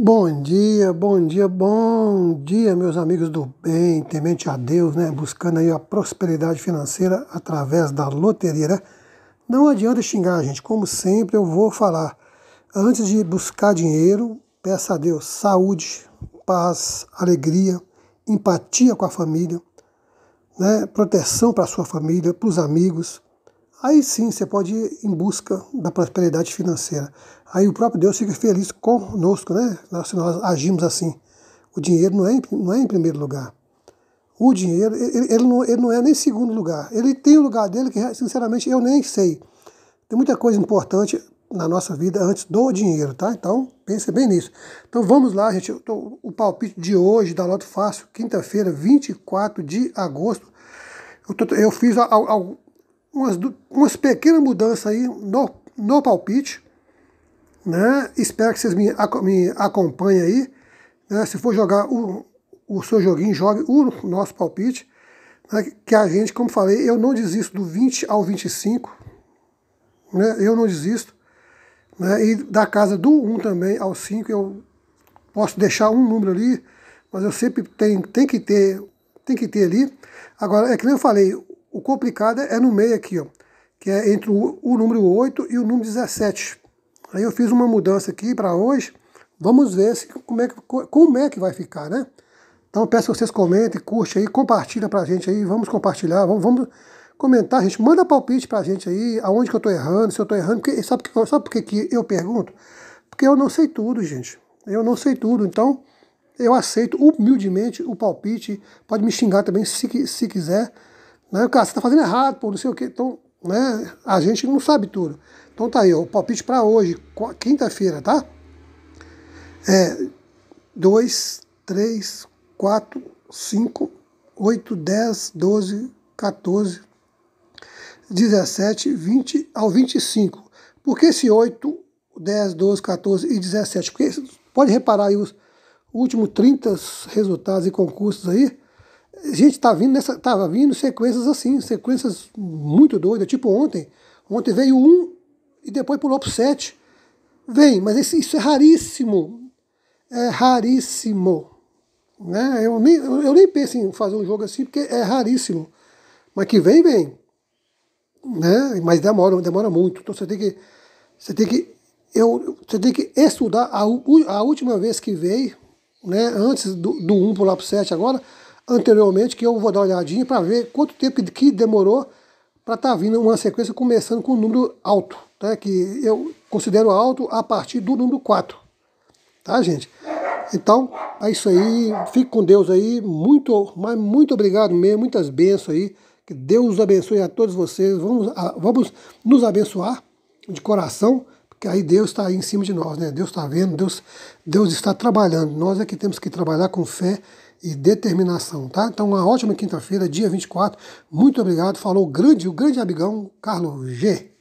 Bom dia, bom dia, bom dia, meus amigos do bem, temente a Deus, né? Buscando aí a prosperidade financeira através da loteria, né? Não adianta xingar, gente. Como sempre, eu vou falar. Antes de buscar dinheiro, peça a Deus saúde, paz, alegria, empatia com a família, né? proteção para a sua família, para os amigos, Aí sim você pode ir em busca da prosperidade financeira. Aí o próprio Deus fica feliz conosco, né? Se nós agimos assim. O dinheiro não é, não é em primeiro lugar. O dinheiro, ele, ele não, ele não é nem segundo lugar. Ele tem o lugar dele que, sinceramente, eu nem sei. Tem muita coisa importante na nossa vida antes do dinheiro, tá? Então, pense bem nisso. Então, vamos lá, gente. Tô, o palpite de hoje da Loto Fácil, quinta-feira, 24 de agosto. Eu, tô, eu fiz a, a, umas, umas pequenas mudanças aí no, no palpite. Né? Espero que vocês me, me acompanhem aí. Né? Se for jogar o, o seu joguinho, jogue o nosso palpite. Né? Que a gente, como falei, eu não desisto do 20 ao 25. Né? Eu não desisto. Né? E da casa do 1 também ao 5, eu posso deixar um número ali, mas eu sempre tenho, tem que ter tem que ter ali. Agora, é que nem eu falei, o complicado é no meio aqui, ó, que é entre o, o número 8 e o número 17. Aí eu fiz uma mudança aqui para hoje. Vamos ver se, como, é que, como é que vai ficar, né? Então peço que vocês comentem, curte aí, compartilha pra gente aí, vamos compartilhar, vamos, vamos comentar, gente, manda palpite pra gente aí, aonde que eu tô errando, se eu tô errando, porque, sabe, sabe por que, que eu pergunto? Porque eu não sei tudo, gente, eu não sei tudo, então eu aceito humildemente o palpite, pode me xingar também se, se quiser, né? Cara, você está fazendo errado, pô, não sei o quê. Então, né? A gente não sabe tudo. Então tá aí, ó, o palpite para hoje, quinta-feira, tá? É 2, 3, 4, 5, 8, 10, 12, 14, 17, 20 ao 25. Por que esse 8, 10, 12, 14 e 17? Porque pode reparar aí os últimos 30 resultados e concursos aí, a gente está vindo nessa, tava vindo sequências assim, sequências muito doidas, tipo ontem. Ontem veio um e depois pulou pro sete. Vem, mas isso, isso é raríssimo. É raríssimo. Né? Eu, nem, eu nem penso em fazer um jogo assim, porque é raríssimo. Mas que vem, vem. Né? Mas demora, demora muito. Então você tem que. Você tem que. Eu, você tem que estudar a, a última vez que veio, né? Antes do, do 1 pular pro 7 agora anteriormente, que eu vou dar uma olhadinha para ver quanto tempo que demorou para estar tá vindo uma sequência começando com um número alto, né? que eu considero alto a partir do número 4. Tá, gente? Então, é isso aí. Fique com Deus aí. Muito, mas muito obrigado mesmo. Muitas bênçãos aí. Que Deus abençoe a todos vocês. Vamos, vamos nos abençoar de coração, porque aí Deus está aí em cima de nós, né? Deus está vendo, Deus, Deus está trabalhando. Nós é que temos que trabalhar com fé e determinação, tá? Então, uma ótima quinta-feira, dia 24. Muito obrigado. Falou grande, o grande amigão Carlos G.